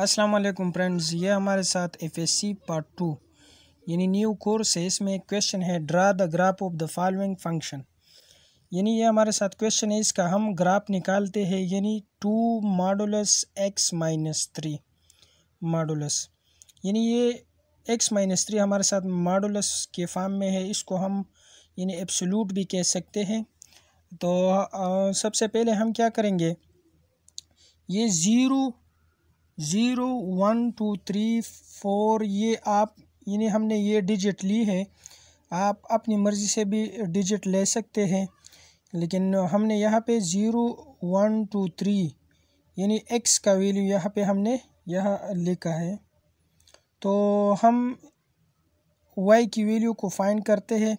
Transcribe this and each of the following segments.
अस्सलाम वालेकुम फ्रेंड्स ये हमारे साथ एफएससी पार्ट टू यानी न्यू कोर्स है इसमें एक क्वेश्चन है draw the graph of the following function यानी ये हमारे साथ क्वेश्चन है इसका हम ग्राफ निकालते हैं यानी two modulus x minus three modulus यानी ये एक्स माइनस थ्री हमारे साथ मॉडुलस के फॉर्म में है इसको हम यानी एब्सोल्यूट भी कह सकते हैं तो आ, सबसे पहले हम क्या करेंगे ये zero zero one two three four ये आप यानी हमने ये डिजिट ली है आप अपनी मर्ज़ी से भी डिजिट ले सकते हैं लेकिन हमने यहाँ पे ज़ीरो वन टू थ्री यानी एक्स का वैल्यू यहाँ पे हमने यहाँ लिखा है तो हम वाई की वैल्यू को फाइंड करते हैं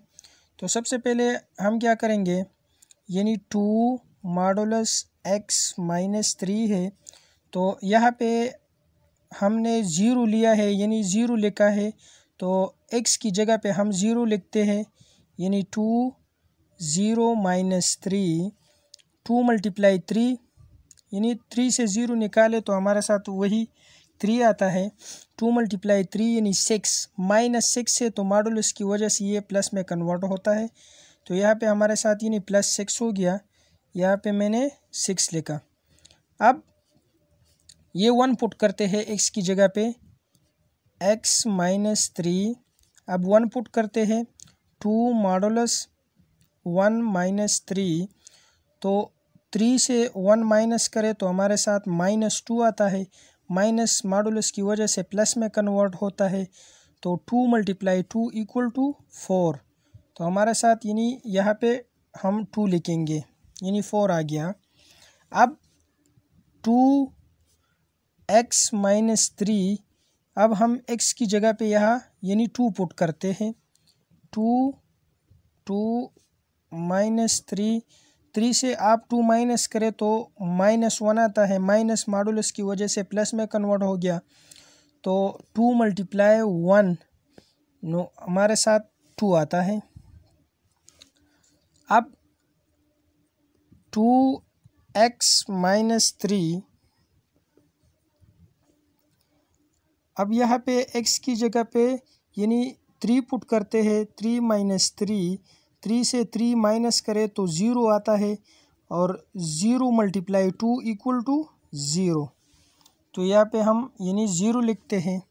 तो सबसे पहले हम क्या करेंगे यानी two modulus x minus three है तो यहाँ पे हमने ज़ीरो लिया है यानी ज़ीरो लिखा है तो एक्स की जगह पे हम ज़ीरो लिखते हैं यानी two zero minus three two multiply three यानी थ्री से ज़ीरो निकाले तो हमारे साथ वही थ्री आता है टू मल्टीप्लाई थ्री यानी सिक्स माइनस सिक्स है तो मॉडल की वजह से ये प्लस में कन्वर्ट होता है तो यहाँ पे हमारे साथ यानी प्लस सिक्स हो गया यहाँ पे मैंने सिक्स लिखा अब ये वन पुट करते हैं एक्स की जगह पे एक्स माइनस थ्री अब वन पुट करते हैं two modulus one minus three तो थ्री से वन माइनस करें तो हमारे साथ माइनस टू आता है माइनस मॉडुलस की वजह से प्लस में कन्वर्ट होता है तो two multiply two equal to four तो हमारे साथ यानी यहाँ पे हम टू लिखेंगे यानी फोर आ गया अब टू एक्स माइनस थ्री अब हम एक्स की जगह पे यहाँ यानी टू पुट करते हैं two two minus three three से आप टू माइनस करें तो माइनस वन आता है माइनस मॉडुलस की वजह से प्लस में कन्वर्ट हो गया तो टू मल्टीप्लाई वन नो हमारे साथ टू आता है अब टू एक्स माइनस थ्री अब यहाँ पे एक्स की जगह पे यानी थ्री पुट करते हैं थ्री माइनस थ्री थ्री से थ्री माइनस करें तो ज़ीरो आता है और zero multiply two equal to zero तो यहाँ पे हम यानी ज़ीरो लिखते हैं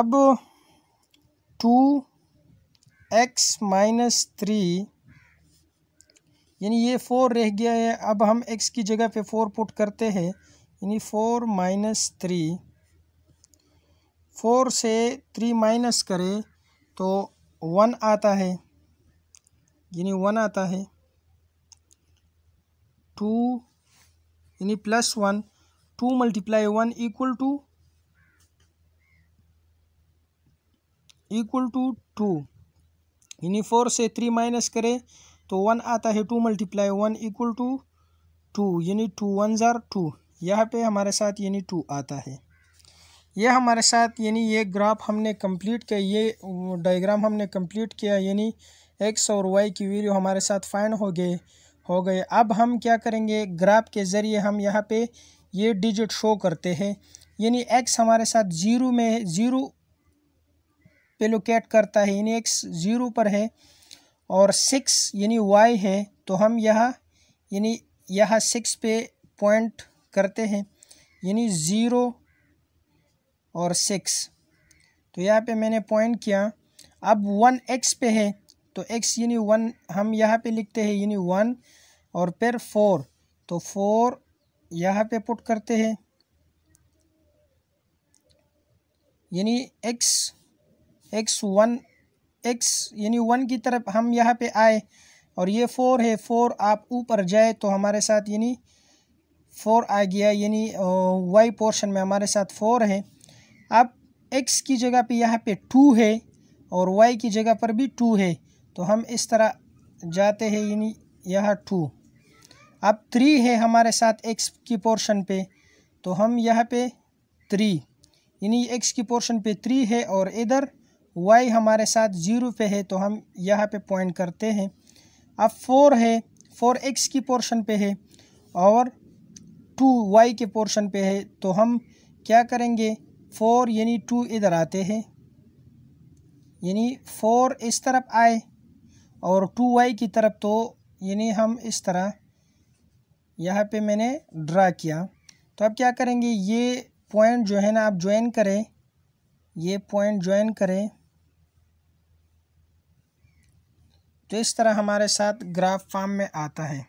अब टू एक्स माइनस थ्री यानी ये फोर रह गया है अब हम एक्स की जगह पे फोर पुट करते हैं यानी फोर माइनस थ्री फोर से थ्री माइनस करें तो वन आता है यानी वन आता है टू यानी plus one two multiply one equal two equal two two यानी फोर से थ्री माइनस करें तो वन आता है two multiply one equal two two यानी टू वन ज़ार टू यहाँ पे हमारे साथ यानी टू आता है ये हमारे साथ यानी ये ग्राफ हमने कंप्लीट किया ये डायग्राम हमने कंप्लीट किया यानी एक्स और वाई की वैल्यू हमारे साथ फ़ाइन हो गए हो गए अब हम क्या करेंगे ग्राफ के ज़रिए हम यहाँ पे ये डिजिट शो करते हैं यानी एक्स हमारे साथ ज़ीरो में ज़ीरो पे लोकेट करता है यानी एक्स ज़ीरो पर है और सिक्स यानी वाई है तो हम यहाँ यानी यहाँ सिक्स पे पॉइंट करते हैं यानी ज़ीरो और सिक्स तो यहाँ पे मैंने पॉइंट किया अब वन एक्स पे है तो एक्स यानी वन हम यहाँ पे लिखते हैं यानी वन और फिर फोर तो फोर यहाँ पे पुट करते हैं यानी एक्स एक्स वन एक्स यानी वन की तरफ हम यहाँ पे आए और ये फोर है फोर आप ऊपर जाए तो हमारे साथ यानी फोर आ गया यानी वाई पोर्शन में हमारे साथ फोर है अब एक्स की जगह पे यहाँ पे टू है और वाई की जगह पर भी टू है तो हम इस तरह जाते हैं यानी यहाँ टू अब थ्री है हमारे साथ एक्स की पोर्शन पे तो हम यहाँ पे थ्री यानी एक्स की पोर्शन पे थ्री है और इधर वाई हमारे साथ ज़ीरो पे है तो हम यहाँ पे पॉइंट करते हैं अब फोर है फोर एक्स की पोर्शन पे है और टू वाई के पोर्शन पे है तो हम क्या करेंगे फोर यानी टू इधर आते हैं यानी फोर इस तरफ आए और टू वाई की तरफ तो यानी हम इस तरह यहाँ पे मैंने ड्रा किया तो अब क्या करेंगे ये पॉइंट जो है ना आप ज्वाइन करें ये पॉइंट ज्वाइन करें तो इस तरह हमारे साथ ग्राफ फॉर्म में आता है